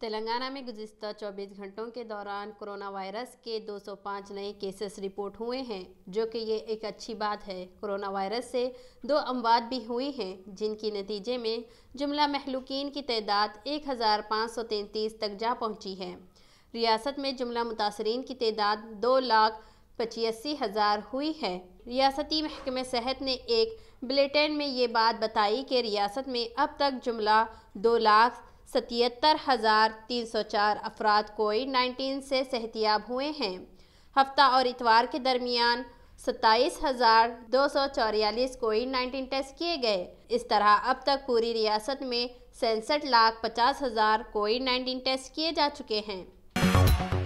तेलंगाना में गुजशत 24 घंटों के दौरान कोरोना वायरस के 205 नए केसेस रिपोर्ट हुए हैं जो कि ये एक अच्छी बात है कोरोना वायरस से दो अमवात भी हुई हैं जिनके नतीजे में जुमला महलुकिन की तदाद 1533 तक जा पहुंची है रियासत में जुमला मुतासरीन की तदाद दो लाख पचासी हज़ार हुई है रियासती महकम सेहत ने एक बुलेटिन में ये बात बताई कि रियासत में अब तक जुमला दो लाख सतहत्तर हज़ार तीन सौ चार अफराद कोविड नाइन्टीन से सेहतियाब हुए हैं हफ्ता और इतवार के दरमियान सत्ताईस हज़ार दो सौ चौरियालीस कोविड नाइन्टीन टेस्ट किए गए इस तरह अब तक पूरी रियासत में सैंसठ लाख पचास हज़ार कोविड नाइन्टीन टेस्ट किए जा चुके हैं